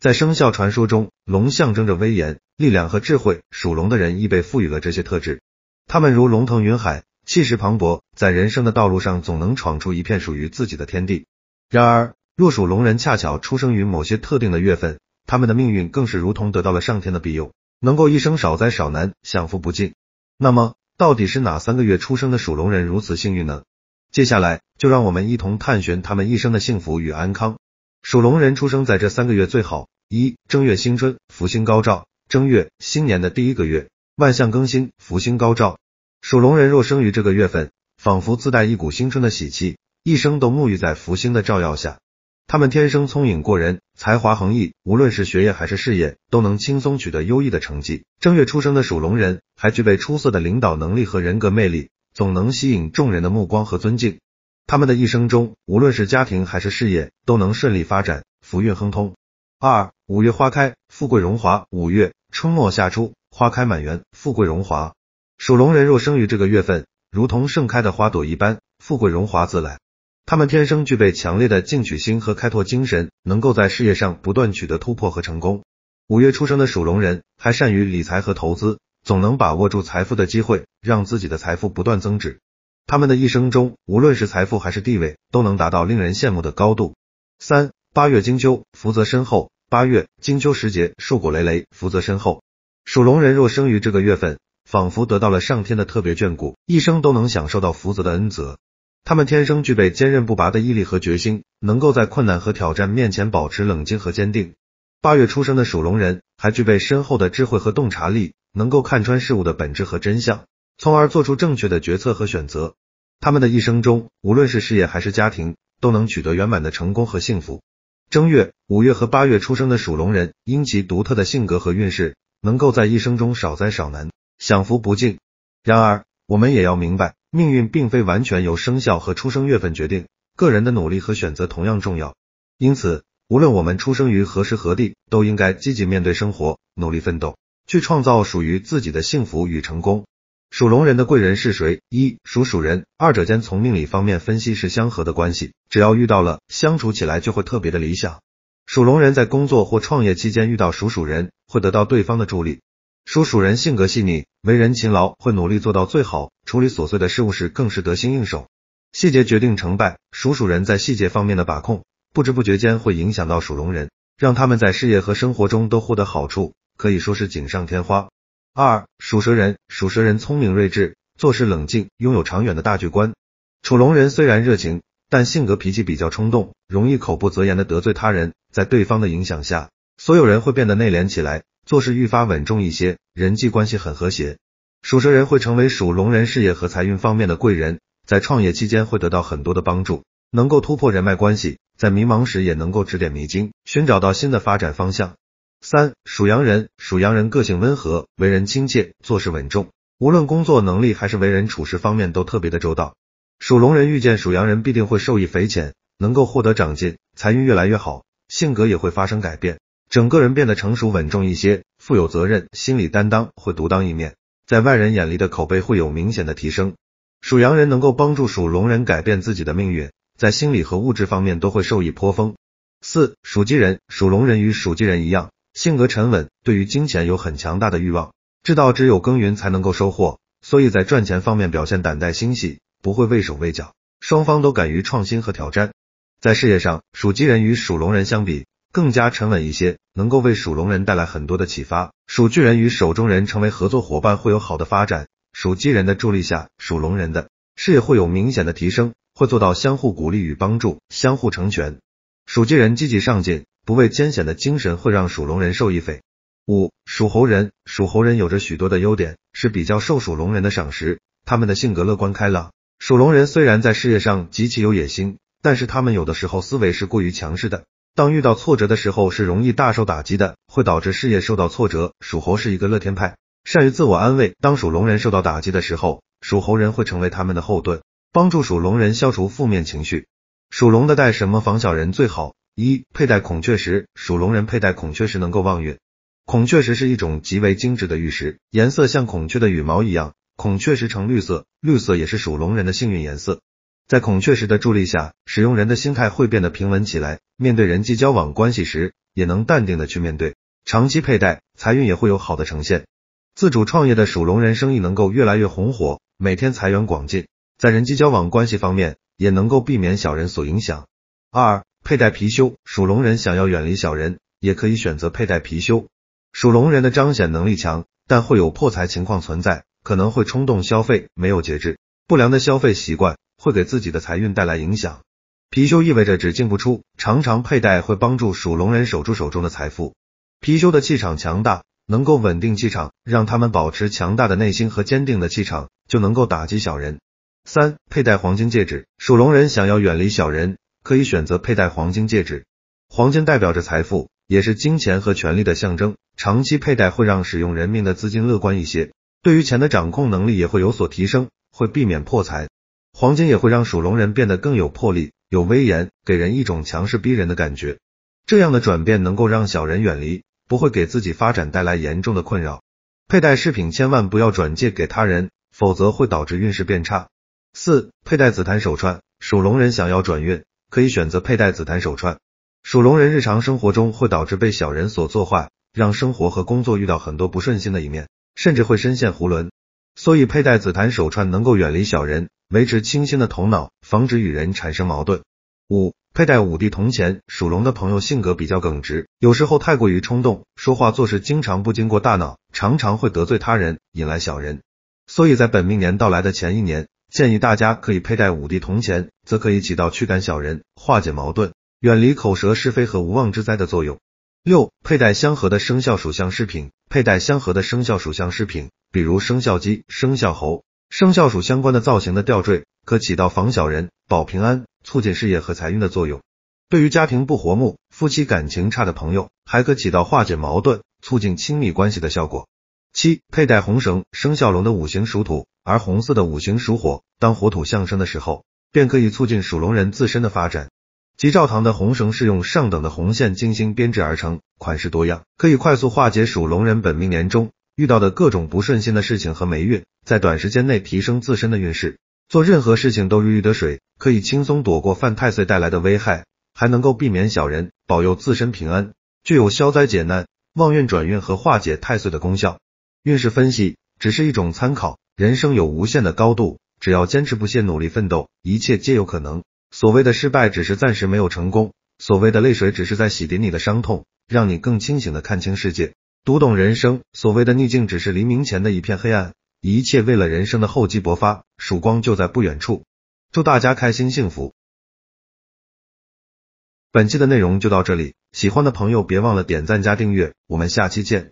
在生肖传说中，龙象征着威严、力量和智慧，属龙的人亦被赋予了这些特质。他们如龙腾云海，气势磅礴，在人生的道路上总能闯出一片属于自己的天地。然而，若属龙人恰巧出生于某些特定的月份，他们的命运更是如同得到了上天的庇佑，能够一生少灾少难，享福不尽。那么，到底是哪三个月出生的属龙人如此幸运呢？接下来，就让我们一同探寻他们一生的幸福与安康。属龙人出生在这三个月最好：一正月新春，福星高照。正月，新年的第一个月，万象更新，福星高照。属龙人若生于这个月份，仿佛自带一股新春的喜气，一生都沐浴在福星的照耀下。他们天生聪颖过人，才华横溢，无论是学业还是事业，都能轻松取得优异的成绩。正月出生的属龙人还具备出色的领导能力和人格魅力，总能吸引众人的目光和尊敬。他们的一生中，无论是家庭还是事业，都能顺利发展，福运亨通。二五月花开，富贵荣华。五月春末夏初，花开满园，富贵荣华。属龙人若生于这个月份，如同盛开的花朵一般，富贵荣华自来。他们天生具备强烈的进取心和开拓精神，能够在事业上不断取得突破和成功。五月出生的属龙人还善于理财和投资，总能把握住财富的机会，让自己的财富不断增值。他们的一生中，无论是财富还是地位，都能达到令人羡慕的高度。三八月金秋，福泽深厚。八月金秋时节，硕果累累，福泽深厚。属龙人若生于这个月份，仿佛得到了上天的特别眷顾，一生都能享受到福泽的恩泽。他们天生具备坚韧不拔的毅力和决心，能够在困难和挑战面前保持冷静和坚定。八月出生的属龙人还具备深厚的智慧和洞察力，能够看穿事物的本质和真相。从而做出正确的决策和选择，他们的一生中，无论是事业还是家庭，都能取得圆满的成功和幸福。正月、五月和八月出生的属龙人，因其独特的性格和运势，能够在一生中少灾少难，享福不尽。然而，我们也要明白，命运并非完全由生肖和出生月份决定，个人的努力和选择同样重要。因此，无论我们出生于何时何地，都应该积极面对生活，努力奋斗，去创造属于自己的幸福与成功。属龙人的贵人是谁？一属鼠人，二者间从命理方面分析是相合的关系，只要遇到了，相处起来就会特别的理想。属龙人在工作或创业期间遇到属鼠人，会得到对方的助力。属鼠人性格细腻，为人勤劳，会努力做到最好，处理琐碎的事物时更是得心应手。细节决定成败，属鼠人在细节方面的把控，不知不觉间会影响到属龙人，让他们在事业和生活中都获得好处，可以说是锦上添花。二属蛇人，属蛇人聪明睿智，做事冷静，拥有长远的大局观。属龙人虽然热情，但性格脾气比较冲动，容易口不择言的得罪他人。在对方的影响下，所有人会变得内敛起来，做事愈发稳重一些，人际关系很和谐。属蛇人会成为属龙人事业和财运方面的贵人，在创业期间会得到很多的帮助，能够突破人脉关系，在迷茫时也能够指点迷津，寻找到新的发展方向。三属羊人，属羊人个性温和，为人亲切，做事稳重，无论工作能力还是为人处事方面都特别的周到。属龙人遇见属羊人必定会受益匪浅，能够获得长进，财运越来越好，性格也会发生改变，整个人变得成熟稳重一些，富有责任，心理担当会独当一面，在外人眼里的口碑会有明显的提升。属羊人能够帮助属龙人改变自己的命运，在心理和物质方面都会受益颇丰。四属鸡人，属龙人与属鸡人一样。性格沉稳，对于金钱有很强大的欲望，知道只有耕耘才能够收获，所以在赚钱方面表现胆大心细，不会畏手畏脚。双方都敢于创新和挑战，在事业上属鸡人与属龙人相比更加沉稳一些，能够为属龙人带来很多的启发。属巨人与手中人成为合作伙伴会有好的发展，属鸡人的助力下，属龙人的事业会有明显的提升，会做到相互鼓励与帮助，相互成全。属鸡人积极上进。不畏艰险的精神会让属龙人受益匪五属猴人，属猴人有着许多的优点，是比较受属龙人的赏识。他们的性格乐观开朗。属龙人虽然在事业上极其有野心，但是他们有的时候思维是过于强势的。当遇到挫折的时候，是容易大受打击的，会导致事业受到挫折。属猴是一个乐天派，善于自我安慰。当属龙人受到打击的时候，属猴人会成为他们的后盾，帮助属龙人消除负面情绪。属龙的带什么防小人最好？一、佩戴孔雀石，属龙人佩戴孔雀石能够旺运。孔雀石是一种极为精致的玉石，颜色像孔雀的羽毛一样，孔雀石呈绿色，绿色也是属龙人的幸运颜色。在孔雀石的助力下，使用人的心态会变得平稳起来，面对人际交往关系时，也能淡定的去面对。长期佩戴，财运也会有好的呈现。自主创业的属龙人生意能够越来越红火，每天财源广进。在人际交往关系方面，也能够避免小人所影响。二佩戴貔貅，属龙人想要远离小人，也可以选择佩戴貔貅。属龙人的彰显能力强，但会有破财情况存在，可能会冲动消费，没有节制，不良的消费习惯会给自己的财运带来影响。貔貅意味着只进不出，常常佩戴会帮助属龙人守住手中的财富。貔貅的气场强大，能够稳定气场，让他们保持强大的内心和坚定的气场，就能够打击小人。三、佩戴黄金戒指，属龙人想要远离小人。可以选择佩戴黄金戒指，黄金代表着财富，也是金钱和权力的象征。长期佩戴会让使用人命的资金乐观一些，对于钱的掌控能力也会有所提升，会避免破财。黄金也会让属龙人变得更有魄力、有威严，给人一种强势逼人的感觉。这样的转变能够让小人远离，不会给自己发展带来严重的困扰。佩戴饰品千万不要转借给他人，否则会导致运势变差。四、佩戴紫檀手串，属龙人想要转运。可以选择佩戴紫檀手串。属龙人日常生活中会导致被小人所作坏，让生活和工作遇到很多不顺心的一面，甚至会深陷囫囵。所以佩戴紫檀手串能够远离小人，维持清新的头脑，防止与人产生矛盾。五、佩戴五帝铜钱。属龙的朋友性格比较耿直，有时候太过于冲动，说话做事经常不经过大脑，常常会得罪他人，引来小人。所以在本命年到来的前一年。建议大家可以佩戴五帝铜钱，则可以起到驱赶小人、化解矛盾、远离口舌是非和无妄之灾的作用。六，佩戴相合的生肖属相饰品，佩戴相合的生肖属相饰品，比如生肖鸡、生肖猴、生肖鼠相关的造型的吊坠，可起到防小人、保平安、促进事业和财运的作用。对于家庭不和睦、夫妻感情差的朋友，还可起到化解矛盾、促进亲密关系的效果。七佩戴红绳，生肖龙的五行属土，而红色的五行属火，当火土相生的时候，便可以促进属龙人自身的发展。吉兆堂的红绳是用上等的红线精心编制而成，款式多样，可以快速化解属龙人本命年中遇到的各种不顺心的事情和霉运，在短时间内提升自身的运势，做任何事情都如鱼得水，可以轻松躲过犯太岁带来的危害，还能够避免小人，保佑自身平安，具有消灾解难、旺运转运和化解太岁的功效。运势分析只是一种参考，人生有无限的高度，只要坚持不懈努力奋斗，一切皆有可能。所谓的失败，只是暂时没有成功；所谓的泪水，只是在洗涤你的伤痛，让你更清醒的看清世界，读懂人生。所谓的逆境，只是黎明前的一片黑暗，一切为了人生的厚积薄发，曙光就在不远处。祝大家开心幸福！本期的内容就到这里，喜欢的朋友别忘了点赞加订阅，我们下期见。